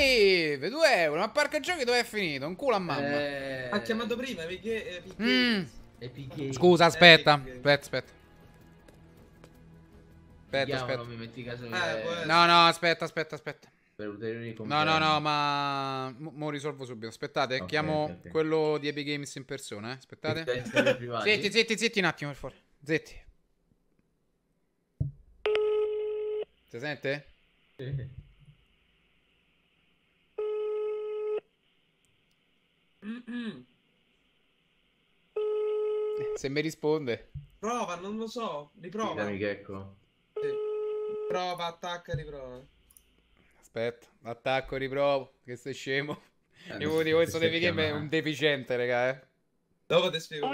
Steve, 2 euro. Ma parca giochi dove è finito? Un culo a mamma. Eh... Ha chiamato prima Piquet. Mm. Scusa, aspetta. Aspetta, aspetta. Aspetta, aspetta. Mi metti caso eh, no, no, aspetta, aspetta, aspetta. Per ulteriori No, no, no, ma mo risolvo subito. Aspettate, okay, chiamo okay. quello di Epic Games in persona, eh. Aspettate. zitti, zitti, zitti un attimo, per favore. Zitti. Si sente? Sì. Eh, se mi risponde. Prova, non lo so. Riprova. Ecco. Sì, ecco. Prova, attacca, riprova. Aspetta, attacco, riprovo. Che sei scemo. Eh, Io dico, questo devi game è un deficiente, raga, eh. Dopo ti spiego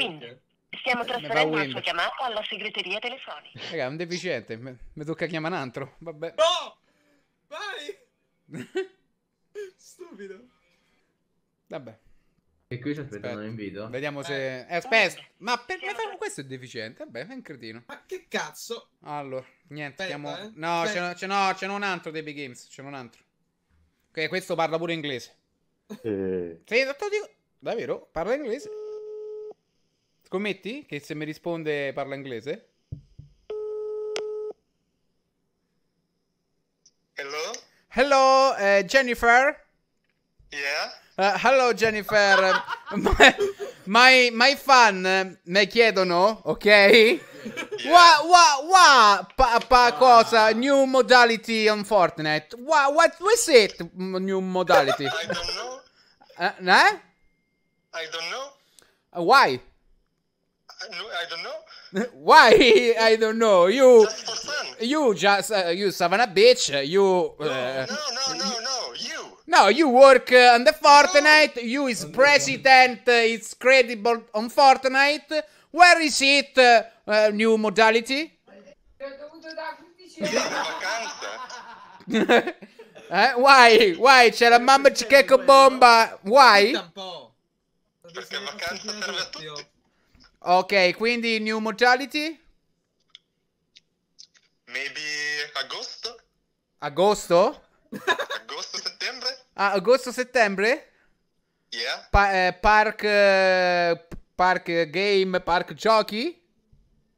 Stiamo trasferendo la sua chiamata alla segreteria telefonica. Raga, è un deficiente. Mi tocca chiamare un altro. Vabbè. No! Vai! Stupido. Vabbè. E qui ci aspettano l'invito. Vediamo se. Eh, eh aspetta, eh. ma per me questo è deficiente. Vabbè, è un cretino. Ma che cazzo? Allora, niente. Aspetta, stiamo... eh. No, c'è, no, c'è, no, c'è un altro dei Big Games. C'è un altro. Okay, questo parla pure inglese. Eh. Sì, dico... Davvero? Parla inglese? Scommetti che se mi risponde parla inglese? Hello? Hello, uh, Jennifer? Yeah? Uh, hello Jennifer, my, my, fan eh, mi chiedono, ok? Wha, wha, wha, pa, pa cosa, new modality on Fortnite. Wha, what was it, new modality? I don't know. Uh, eh, nah? I don't know. Uh, why? I don't know. Why? I don't know. You. Just for fun. You just. Uh, you Savannah Bitch. You. No, uh, no, no, no, no. No, you work uh, on the Fortnite, you is president, uh, it's credible on Fortnite. Where is it, uh, uh new modality? eh? Why? Why? C'è la mamma ciccheco bomba. Why? Perché vacanza serve a tutti. Ok, quindi new modality? Maybe agosto? Agosto? agosto Ah, agosto-settembre? Yeah. Pa eh, park, eh, park game, park giochi?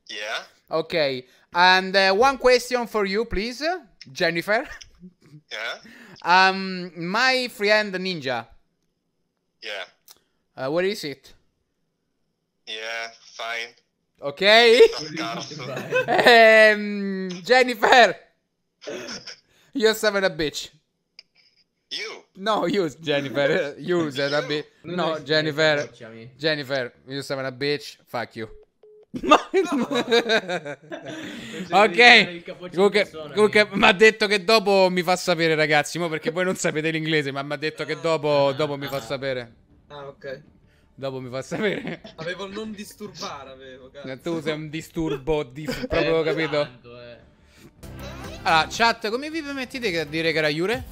Yeah. Okay. And uh, one question for you, please, Jennifer. Yeah. Um, my friend Ninja. Yeah. Uh, what is it? Yeah, fine. Okay. um, Jennifer. You're seven a bitch. No, use Jennifer. You said a bitch. No, Jennifer. Jennifer, you seven a bitch. Fuck you. ok, Guke mi ha detto che dopo mi fa sapere, ragazzi. Mo perché voi non sapete l'inglese, ma mi ha detto che dopo, ah, dopo mi fa ah. sapere. Ah, ok. Dopo mi fa sapere. Avevo il non disturbare, avevo. Cazzo. Eh, tu sei un disturbo, di... Eh, proprio capito. Tanto, eh. Allora, chat, come vi permettete di dire che era Yure?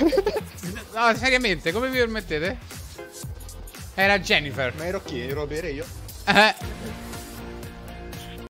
no, seriamente, come vi permettete? Era Jennifer. Ma ero chi? Ero bere io. Eh.